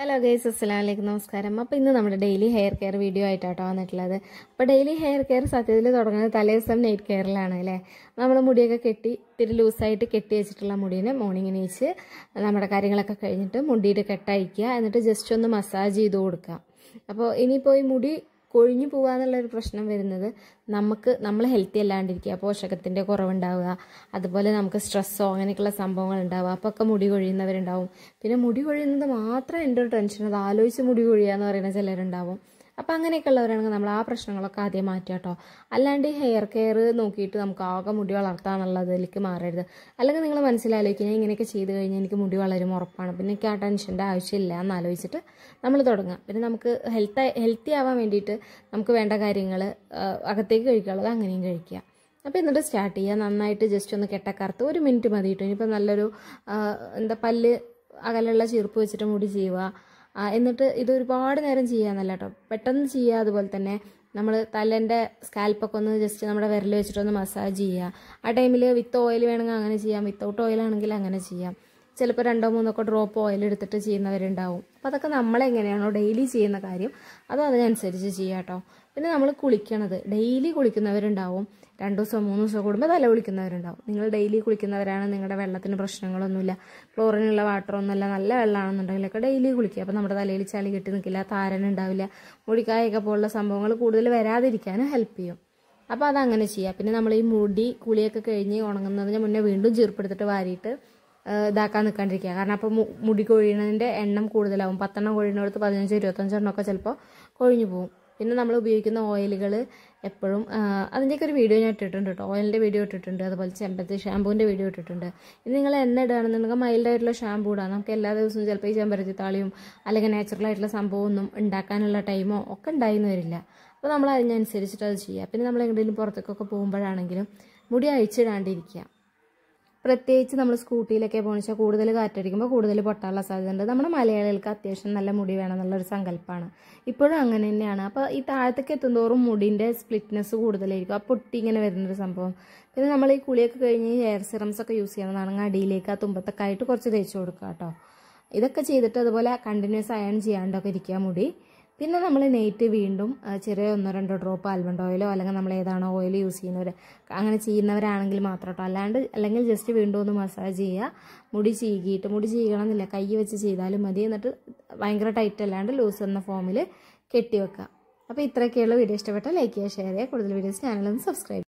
hello guys വലൈക്കും നമസ്കാരം അപ്പോൾ ഇന്ന് നമ്മുടെ ഡെയിലി ഹെയർ കെയർ വീഡിയോ ആയിട്ടാട്ടോ വന്നിട്ടുള്ളത് അപ്പോൾ ഡെയിലി ഹെയർ കെയർ സത്യത്തിൽ തുടങ്ങുന്നത് തലേ ദിവസം നൈറ്റ് കെയറിലാണ് അല്ലേ നമ്മൾ മുടിയൊക്കെ കെട്ടി ഇത്തിരി ലൂസായിട്ട് കെട്ടി വെച്ചിട്ടുള്ള മുടീനെ മോർണിംഗ് എണീച്ച് നമ്മുടെ കാര്യങ്ങളൊക്കെ കഴിഞ്ഞിട്ട് മുടിയിട്ട് കെട്ടയക്കുക എന്നിട്ട് ജസ്റ്റ് ഒന്ന് മസാജ് ചെയ്ത് കൊടുക്കുക അപ്പോൾ ഇനിയിപ്പോൾ ഈ മുടി കൊഴിഞ്ഞു ഒരു പ്രശ്നം വരുന്നത് നമുക്ക് നമ്മൾ ഹെൽത്തി അല്ലാണ്ടിരിക്കുക പോഷകത്തിൻ്റെ കുറവുണ്ടാവുക അതുപോലെ നമുക്ക് സ്ട്രെസ്സോ അങ്ങനെയൊക്കെയുള്ള സംഭവങ്ങൾ ഉണ്ടാവുക അപ്പോൾ ഒക്കെ മുടി കൊഴിയുന്നവരുണ്ടാവും പിന്നെ മുടി കൊഴിയുന്നത് മാത്രം എൻ്റെ ഒരു ടെൻഷൻ അത് ആലോചിച്ച് മുടി കൊഴിയുക എന്ന് പറയുന്ന ചിലരുണ്ടാവും അപ്പോൾ അങ്ങനെയൊക്കെ ഉള്ളവരാണെങ്കിൽ നമ്മൾ ആ പ്രശ്നങ്ങളൊക്കെ ആദ്യം മാറ്റുക കേട്ടോ അല്ലാണ്ട് ഹെയർ കെയർ നോക്കിയിട്ട് നമുക്ക് ആകെ മുടി വളർത്താനുള്ളതിലേക്ക് മാറരുത് അല്ലെങ്കിൽ നിങ്ങൾ മനസ്സിലാലോചിക്കുക ഞാൻ ഇങ്ങനെയൊക്കെ ചെയ്ത് കഴിഞ്ഞാൽ എനിക്ക് മുടി വളരും ഉറപ്പാണ് പിന്നെ എനിക്ക് ആ ടെൻഷൻ്റെ ആവശ്യമില്ല എന്നാലോചിച്ചിട്ട് നമ്മൾ തുടങ്ങാം പിന്നെ നമുക്ക് ഹെൽത്ത് ഹെൽത്തി ആവാൻ വേണ്ടിയിട്ട് നമുക്ക് വേണ്ട കാര്യങ്ങൾ അകത്തേക്ക് കഴിക്കാനുള്ളത് അങ്ങനെയും കഴിക്കുക അപ്പോൾ എന്നിട്ട് സ്റ്റാർട്ട് ചെയ്യുക നന്നായിട്ട് ജസ്റ്റ് ഒന്ന് കെട്ടക്കറുത്ത് ഒരു മിനിറ്റ് മതി കിട്ടും ഇനിയിപ്പോൾ നല്ലൊരു എന്താ പല്ല് അകലുള്ള ചീർപ്പ് വെച്ചിട്ട് മുടി ചെയ്യുക എന്നിട്ട് ഇത് ഒരുപാട് നേരം ചെയ്യാന്നല്ല കേട്ടോ പെട്ടെന്ന് ചെയ്യുക അതുപോലെ തന്നെ നമ്മൾ തലേൻ്റെ സ്കാൽപ്പൊക്കെ ഒന്ന് ജസ്റ്റ് നമ്മുടെ വിരൽ വെച്ചിട്ടൊന്ന് മസാജ് ചെയ്യുക ആ ടൈമിൽ വിത്ത് ഓയിൽ വേണമെങ്കിൽ അങ്ങനെ ചെയ്യാം വിത്തൗട്ട് ഓയിലാണെങ്കിൽ അങ്ങനെ ചെയ്യാം ചിലപ്പോൾ രണ്ടോ മൂന്നൊക്കെ ഡ്രോപ്പ് ഓയിൽ എടുത്തിട്ട് ചെയ്യുന്നവരുണ്ടാവും അപ്പോൾ അതൊക്കെ നമ്മളെങ്ങനെയാണോ ഡെയിലി ചെയ്യുന്ന കാര്യം അത് അതിനനുസരിച്ച് ചെയ്യുക കേട്ടോ പിന്നെ നമ്മൾ കുളിക്കണത് ഡെയിലി കുളിക്കുന്നവരുണ്ടാവും രണ്ട് ദിവസം മൂന്ന് ദിവസം കൂടുമ്പോൾ തല കുളിക്കുന്നവരുണ്ടാവും നിങ്ങൾ ഡെയിലി കുളിക്കുന്നവരാണ് നിങ്ങളുടെ വെള്ളത്തിന് പ്രശ്നങ്ങളൊന്നുമില്ല ക്ലോറിനുള്ള വാട്ടറൊന്നുമില്ല നല്ല വെള്ളമാണെന്നുണ്ടെങ്കിലൊക്കെ ഡെയിലി കുളിക്കുക അപ്പോൾ നമ്മുടെ തലയിൽ ചളി കെട്ടി നിൽക്കില്ല താരൻ ഉണ്ടാവില്ല മുടിക്കായൊക്കെ പോലുള്ള സംഭവങ്ങൾ കൂടുതൽ വരാതിരിക്കാനും ഹെൽപ്പ് ചെയ്യും അപ്പോൾ അതങ്ങനെ ചെയ്യുക പിന്നെ നമ്മൾ ഈ മുടി കുളിയൊക്കെ കഴിഞ്ഞ് ഉണങ്ങുന്നതിന് മുന്നേ വീണ്ടും ചീർപ്പെടുത്തിട്ട് വാരിയിട്ട് ഇതാക്കാൻ നിൽക്കാണ്ടിരിക്കുക കാരണം അപ്പോൾ മുടി കൊഴിയണതിൻ്റെ എണ്ണം കൂടുതലാവും പത്തെണ്ണം കൊഴിയുന്നിടത്ത് പതിനഞ്ച് എണ്ണമൊക്കെ ചിലപ്പോൾ കൊഴിഞ്ഞു പോകും പിന്നെ നമ്മൾ ഉപയോഗിക്കുന്ന ഓയിലുകൾ എപ്പോഴും അതിൻ്റെയൊക്കെ ഒരു വീഡിയോ ഞാൻ ഇട്ടിട്ടുണ്ട് കേട്ടോ ഓയിലിൻ്റെ വീഡിയോ ഇട്ടിട്ടുണ്ട് അതുപോലെ ചെമ്പരത്തി ഷാമ്പൂവിൻ്റെ വീഡിയോ ഇട്ടിട്ടുണ്ട് ഇത് നിങ്ങൾ എണ്ണ ഇടുകയാണെന്നുണ്ടെങ്കിൽ മൈൽഡായിട്ടുള്ള ഷാമ്പൂ ഇടാം നമുക്ക് എല്ലാ ദിവസവും ചിലപ്പോൾ ഈ ചെമ്പരത്തി താളിയും അല്ലെങ്കിൽ നാച്ചുറലായിട്ടുള്ള സംഭവമൊന്നും ഉണ്ടാക്കാനുള്ള ടൈമോ ഒക്കെ ഉണ്ടായിന്ന് വരില്ല അപ്പോൾ നമ്മൾ അതിനനുസരിച്ചിട്ട് അത് ചെയ്യുക പിന്നെ നമ്മൾ എങ്ങോട്ടെങ്കിലും പുറത്തേക്കൊക്കെ പോകുമ്പോഴാണെങ്കിലും മുടി അഴിച്ചിടാണ്ടിരിക്കുക പ്രത്യേകിച്ച് നമ്മൾ സ്കൂട്ടിയിലൊക്കെ പോകുന്ന വെച്ചാൽ കൂടുതൽ കാറ്റടിക്കുമ്പോൾ കൂടുതൽ പൊട്ടാനുള്ള സാധ്യതയുണ്ട് നമ്മുടെ മലയാളികൾക്ക് അത്യാവശ്യം നല്ല മുടി വേണം എന്നുള്ളൊരു സങ്കല്പമാണ് ഇപ്പോഴും അങ്ങനെ തന്നെയാണ് അപ്പോൾ ഈ താഴത്തേക്ക് എത്തുന്തോറും മുടിൻ്റെ സ്പ്ലിറ്റ്നെസ് കൂടുതലായിരിക്കും ആ പൊട്ടി ഇങ്ങനെ വരുന്നൊരു സംഭവം പിന്നെ നമ്മൾ ഈ കുളിയൊക്കെ കഴിഞ്ഞ് ഹെയർ സിറംസ് ഒക്കെ യൂസ് ചെയ്യണമെന്നാണെങ്കിൽ അടിയിലേക്ക് ആ തുമ്പത്തൊക്കെ ആയിട്ട് കുറച്ച് തേച്ച് കൊടുക്കുക കേട്ടോ ഇതൊക്കെ ചെയ്തിട്ട് അതുപോലെ കണ്ടിന്യൂസ് അയൺ ചെയ്യാണ്ടൊക്കെ ഇരിക്കുക മുടി പിന്നെ നമ്മൾ നെയ്റ്റ് വീണ്ടും ചെറിയ ഒന്നോ രണ്ടോ ഡ്രോപ്പ് ആൽമണ്ട് ഓയിലോ അല്ലെങ്കിൽ നമ്മൾ ഏതാണോ ഓയിൽ യൂസ് ചെയ്യുന്നവർ അങ്ങനെ ചെയ്യുന്നവരാണെങ്കിൽ മാത്രം കേട്ടോ അല്ലാണ്ട് അല്ലെങ്കിൽ ജസ്റ്റ് വീണ്ടും ഒന്ന് മസാജ് ചെയ്യുക മുടി ചീകിയിട്ട് മുടി ചീകണമെന്നില്ല കൈ വെച്ച് ചെയ്താലും മതി എന്നിട്ട് ഭയങ്കര ടൈറ്റ് അല്ലാണ്ട് ലൂസ് എന്ന ഫോമിൽ കെട്ടി വെക്കുക അപ്പോൾ ഇത്രയൊക്കെയുള്ള വീഡിയോ ഇഷ്ടപ്പെട്ടാൽ ലൈക്ക് ചെയ്യുക ഷെയർ ചെയ്യുക കൂടുതൽ വീഡിയോസ് ചാനലൊന്ന് സബ്സ്ക്രൈബ്